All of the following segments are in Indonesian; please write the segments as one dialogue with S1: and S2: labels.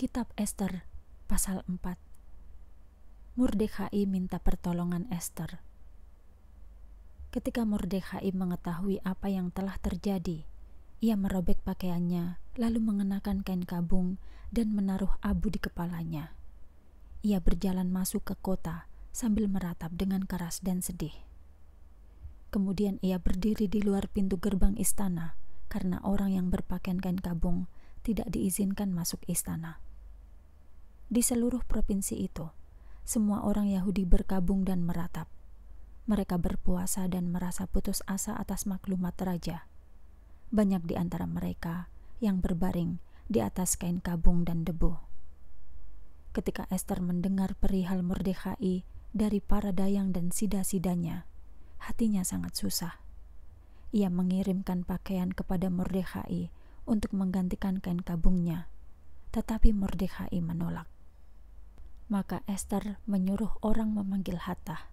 S1: Kitab Esther pasal 4 Mordekhai minta pertolongan Esther Ketika Mordekhai mengetahui apa yang telah terjadi ia merobek pakaiannya lalu mengenakan kain kabung dan menaruh abu di kepalanya ia berjalan masuk ke kota sambil meratap dengan keras dan sedih kemudian ia berdiri di luar pintu gerbang istana karena orang yang berpakaian kain kabung tidak diizinkan masuk istana di seluruh provinsi itu, semua orang Yahudi berkabung dan meratap. Mereka berpuasa dan merasa putus asa atas maklumat raja. Banyak di antara mereka yang berbaring di atas kain kabung dan debu. Ketika Esther mendengar perihal Mordekhai dari para dayang dan sida-sidanya, hatinya sangat susah. Ia mengirimkan pakaian kepada Mordekhai untuk menggantikan kain kabungnya, tetapi Mordekhai menolak. Maka Esther menyuruh orang memanggil Hatta,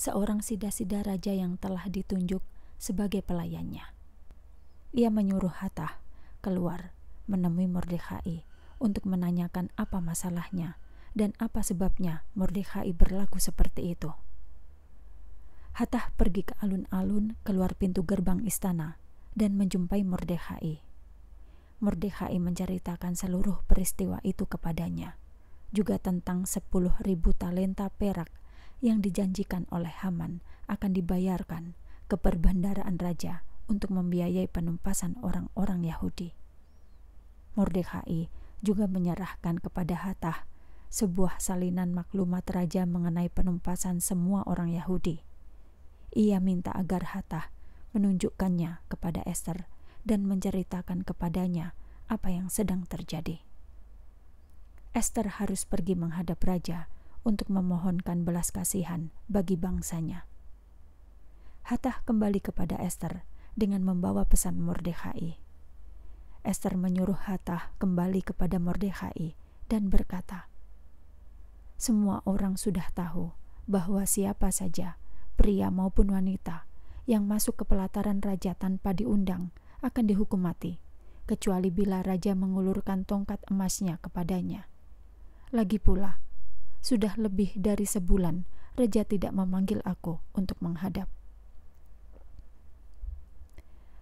S1: seorang sida-sida raja yang telah ditunjuk sebagai pelayannya. Ia menyuruh Hatta keluar menemui Mordekhai untuk menanyakan apa masalahnya dan apa sebabnya Mordekhai berlaku seperti itu. Hatta pergi ke alun-alun keluar pintu gerbang istana dan menjumpai Mordekhai. Mordekhai menceritakan seluruh peristiwa itu kepadanya juga tentang ribu talenta perak yang dijanjikan oleh Haman akan dibayarkan ke perbandaraan raja untuk membiayai penumpasan orang-orang Yahudi. Mordekhai juga menyerahkan kepada Hatah sebuah salinan maklumat raja mengenai penumpasan semua orang Yahudi. Ia minta agar Hatah menunjukkannya kepada Esther dan menceritakan kepadanya apa yang sedang terjadi. Esther harus pergi menghadap raja untuk memohonkan belas kasihan bagi bangsanya. Hatah kembali kepada Esther dengan membawa pesan Mordekhai. Esther menyuruh Hatah kembali kepada Mordekhai dan berkata, "Semua orang sudah tahu bahwa siapa saja, pria maupun wanita, yang masuk ke pelataran raja tanpa diundang akan dihukum mati, kecuali bila raja mengulurkan tongkat emasnya kepadanya." Lagi pula, sudah lebih dari sebulan Reja tidak memanggil aku untuk menghadap.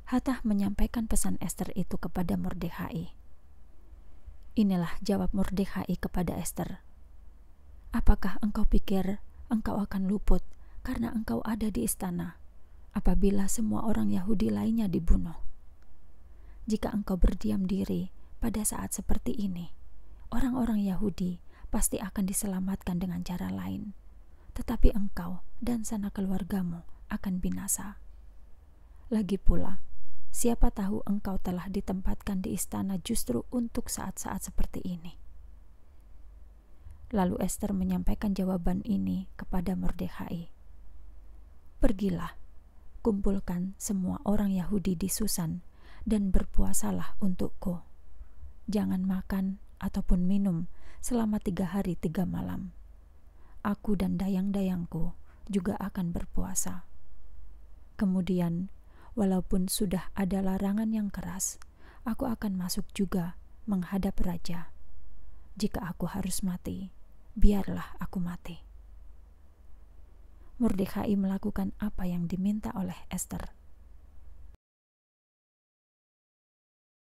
S1: Hatah menyampaikan pesan Esther itu kepada Mordehai. Inilah jawab Mordehai kepada Esther. Apakah engkau pikir engkau akan luput karena engkau ada di istana apabila semua orang Yahudi lainnya dibunuh? Jika engkau berdiam diri pada saat seperti ini, orang-orang Yahudi pasti akan diselamatkan dengan cara lain, tetapi engkau dan sana keluargamu akan binasa. Lagi pula, siapa tahu engkau telah ditempatkan di istana justru untuk saat-saat seperti ini. Lalu Esther menyampaikan jawaban ini kepada Mordekhai. Pergilah, kumpulkan semua orang Yahudi di Susan dan berpuasalah untukku. Jangan makan ataupun minum selama tiga hari tiga malam. Aku dan dayang-dayangku juga akan berpuasa. Kemudian, walaupun sudah ada larangan yang keras, aku akan masuk juga menghadap raja. Jika aku harus mati, biarlah aku mati. Murdekhai melakukan apa yang diminta oleh Esther